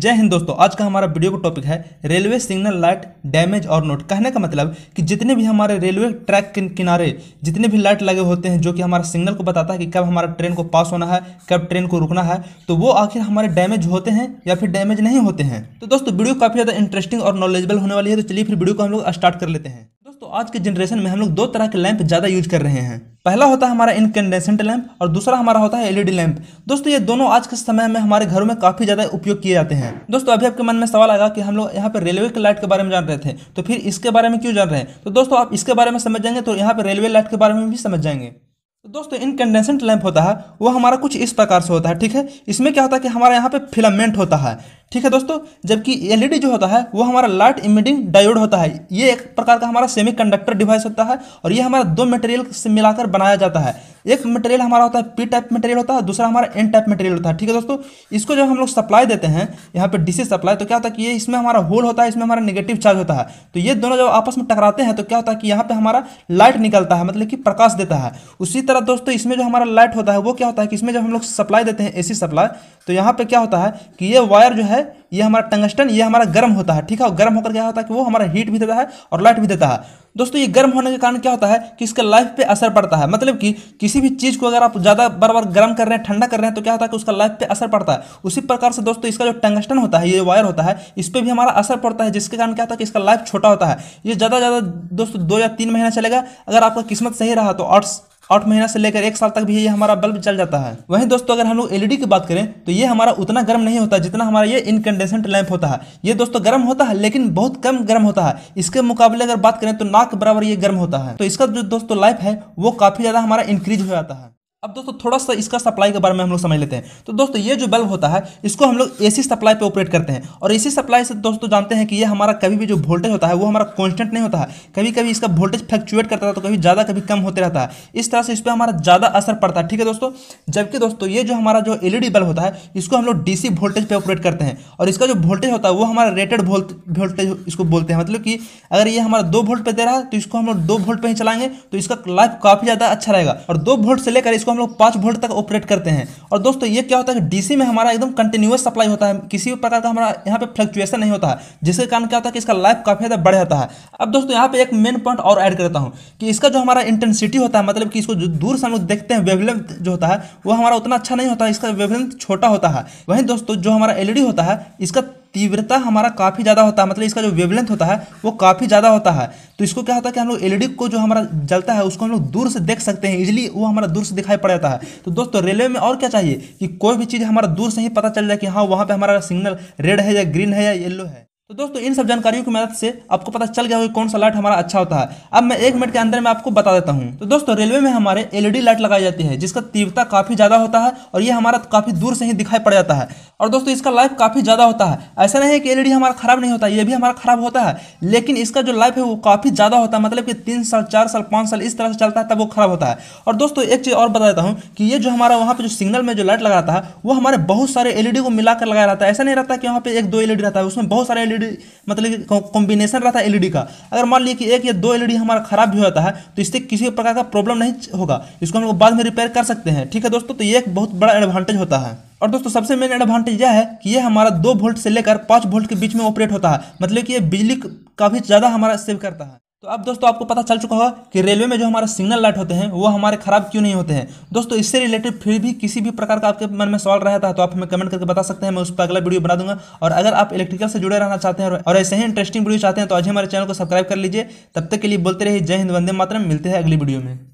जय हिंद दोस्तों आज का हमारा वीडियो का टॉपिक है रेलवे सिग्नल लाइट डैमेज और नोट कहने का मतलब कि जितने भी हमारे रेलवे ट्रैक के किनारे जितने भी लाइट लगे होते हैं जो कि हमारा सिग्नल को बताता है कि कब हमारा ट्रेन को पास होना है कब ट्रेन को रुकना है तो वो आखिर हमारे डैमेज होते हैं या फिर डैमेज नहीं होते हैं तो दोस्तों वीडियो काफ़ी ज़्यादा इंटरेस्टिंग और नॉलेजेबल होने वाली है तो चलिए फिर वीडियो को हम लोग स्टार्ट कर लेते हैं दोस्तों आज के जनरेशन में हम लोग दो तरह के लैंप ज़्यादा यूज कर रहे हैं पहला होता है हमारा इनकेंडेंसेंट लैंप और दूसरा हमारा होता है एलईडी लैंप दोस्तों ये दोनों आज के समय में हमारे घरों में काफ़ी ज़्यादा उपयोग किए जाते हैं दोस्तों अभी आपके मन में सवाल आएगा कि हम लोग यहाँ पर रेलवे के लाइट के बारे में जान रहे थे तो फिर इसके बारे में क्यों जान रहे हैं तो दोस्तों आप इसके बारे में समझ जाएंगे तो यहाँ पर रेलवे लाइट के बारे में भी समझ जाएंगे तो दोस्तों इनकंडेसेंट लैंप होता है वो हमारा कुछ इस प्रकार से होता है ठीक है इसमें क्या होता है कि हमारा यहाँ पे फिलामेंट होता है ठीक है दोस्तों जबकि एलईडी जो होता है वो हमारा लाइट इमिटिंग डायोड होता है ये एक प्रकार का हमारा सेमीकंडक्टर डिवाइस होता है और ये हमारा दो मटेरियल से मिलाकर बनाया जाता है एक मटेरियल हमारा होता है पी टाइप मटेरियल होता है दूसरा हमारा एन टाइप मटेरियल होता है ठीक है दोस्तों इसको जब हम लोग सप्लाई देते हैं यहाँ पे डीसी सप्लाई तो क्या होता है कि ये इसमें हमारा होल होता है इसमें हमारा नेगेटिव चार्ज होता है तो ये दोनों जब आपस में टकराते हैं तो क्या होता है कि यहाँ पे हमारा लाइट निकलता है मतलब कि प्रकाश देता है उसी तरह दोस्तों इसमें जो हमारा लाइट होता है वो क्या होता है कि इसमें जब हम लोग सप्लाई देते हैं ए सप्लाई तो यहाँ पर क्या होता है कि ये वायर जो है ये हमारा टंगस्टन ये हमारा गर्म होता है ठीक है और गर्म होकर क्या होता है कि वो हमारा हीट भी देता है और लाइट भी देता है दोस्तों ये गर्म होने के कारण क्या होता है कि इसका लाइफ पे असर पड़ता है मतलब कि किसी भी चीज़ को अगर आप ज़्यादा बार बार गर्म कर रहे हैं ठंडा कर रहे हैं तो क्या होता है कि उसका लाइफ पे असर पड़ता है उसी प्रकार से दोस्तों इसका जो टंगस्टन होता है ये वायर होता है इस पर भी हमारा असर पड़ता है जिसके कारण क्या होता है कि इसका लाइफ छोटा होता है ये ज़्यादा ज़्यादा दोस्तों दो या तीन महीना चलेगा अगर आपका किस्मत सही रहा तो और आठ महीना से लेकर एक साल तक भी ये हमारा बल्ब जल जाता है वहीं दोस्तों अगर हम लोग एलईडी e की बात करें तो ये हमारा उतना गर्म नहीं होता जितना हमारा ये इनकंडेसेंट लैंप होता है ये दोस्तों गर्म होता है लेकिन बहुत कम गर्म होता है इसके मुकाबले अगर बात करें तो नाक बराबर ये गर्म होता है तो इसका जो दोस्तों लाइफ है वो काफी ज्यादा हमारा इंक्रीज हो जाता है अब दोस्तों थोड़ा सा इसका सप्लाई के बारे में हम लोग समझ लेते हैं तो दोस्तों ये जो बल्ब होता है इसको हम लोग एसी सप्लाई पे ऑपरेट करते हैं और एसी सप्लाई से दोस्तों जानते हैं कि ये हमारा कभी भी जो वोल्टेज होता है वो हमारा कांस्टेंट नहीं होता है कभी कभी इसका वोल्टेज फ्लक्चुएट करता है तो कभी ज़्यादा कभी कम होते रहता है इस तरह से इस पर हमारा ज़्यादा असर पड़ता है ठीक है दोस्तों जबकि दोस्तों ये जो हमारा जो एलईडी बल्ब e होता है इसको हम लोग डीसी वोल्टेज पर ऑपरेट करते हैं और इसका जो वोल्टेज होता है वो हमारा रेटेड वोल्टेज इसको बोलते हैं मतलब कि अगर ये हमारा दो वोल्ट पर दे रहा है तो इसको हम लोग दो वोल्ट पर ही चलाएंगे तो इसका लाइफ काफ़ी ज़्यादा अच्छा रहेगा और दो वोल्ट से लेकर इसको हम लोग पाँच वोल्ट तक ऑपरेट करते हैं और दोस्तों ये क्या होता है कि डीसी में हमारा एकदम कंटिन्यूस सप्लाई होता है किसी भी प्रकार का हमारा यहाँ पे फ्लक्चुएशन नहीं होता है जिसके कारण क्या होता है कि इसका लाइफ काफ़ी ज़्यादा बढ़ जाता है अब दोस्तों यहाँ पे एक मेन पॉइंट और ऐड करता हूँ कि इसका जो हमारा इंटेंसिटी होता है मतलब कि इसको जो दूर से हम लोग देखते हैं वेवलेंथ जो होता है वो हमारा उतना अच्छा नहीं होता इसका वेवलेंथ छोटा होता है वहीं दोस्तों जो हमारा एलईडी e होता है इसका तीव्रता हमारा काफ़ी ज़्यादा होता है मतलब इसका जो वेवलेंथ होता है वो काफ़ी ज़्यादा होता है तो इसको क्या होता है कि हम लोग एलईडी को जो हमारा जलता है उसको हम लोग दूर से देख सकते हैं इजिली वो हमारा दूर से दिखाई पड़ जाता है तो दोस्तों रेलवे में और क्या चाहिए कि कोई भी चीज़ हमारा दूर से ही पता चल जाए कि हाँ वहाँ पर हमारा सिग्नल रेड है या ग्रीन है या येल्लो है तो दोस्तों इन सब जानकारियों की मदद से आपको पता चल गया होगा कौन सा लाइट हमारा अच्छा होता है अब मैं एक मिनट के अंदर में आपको बता देता हूँ तो दोस्तों रेलवे में हमारे एलईडी लाइट लगाई जाती है जिसका तीव्रता काफ़ी ज़्यादा होता है और ये हमारा काफ़ी दूर से ही दिखाई पड़ जाता है और दोस्तों इसका लाइफ काफ़ी ज़्यादा होता है ऐसा नहीं है कि एल हमारा ख़राब नहीं होता यह भी हमारा ख़राब होता है लेकिन इसका जो लाइफ है वो काफ़ी ज़्यादा होता है मतलब कि तीन साल चार साल पाँच साल इस तरह से चलता है तब वो ख़राब होता है और दोस्तों एक चीज़ और बता देता हूँ कि ये जो हमारा वहाँ पर जो सिग्नल में जो लाइट लगा रहा है वो हमारे बहुत सारे एल को मिलाकर लगाया रहता है ऐसा नहीं रहता कि वहाँ पर एक दो एल रहता है उसमें बहुत सारे एल एलईडी मतलब कॉम्बिनेशन रहता है एलईडी का अगर मान लीजिए कि एक या दो एलईडी हमारा खराब भी होता है तो इससे किसी प्रकार का प्रॉब्लम नहीं होगा इसको हम लोग बाद में रिपेयर कर सकते हैं ठीक है दोस्तों तो ये एक बहुत बड़ा एडवांटेज होता है और दोस्तों सबसे मेन एडवांटेज यह है कि ये हमारा दो वोल्ट से लेकर पाँच वोल्ट के बीच में ऑपरेट होता है मतलब कि ये बिजली काफ़ी ज़्यादा हमारा सेव करता है तो अब दोस्तों आपको पता चल चुका होगा कि रेलवे में जो हमारे सिग्नल लाइट होते हैं वो हमारे खराब क्यों नहीं होते हैं दोस्तों इससे रिलेटेड फिर भी किसी भी प्रकार का आपके मन में सवाल रहता है तो आप हमें कमेंट करके बता सकते हैं मैं उस पर अगला वीडियो बना दूंगा और अगर आप इलेक्ट्रिकल से जुड़े रहना चाहते हैं और ऐसे ही इंटरेस्टिंग वीडियो चाहते हैं तो आज हमारे चैनल को सब्सक्राइब कर लीजिए तब तक के लिए बोलते रहिए जय हिंद वंदे मातरम मिलते हैं अगली वीडियो में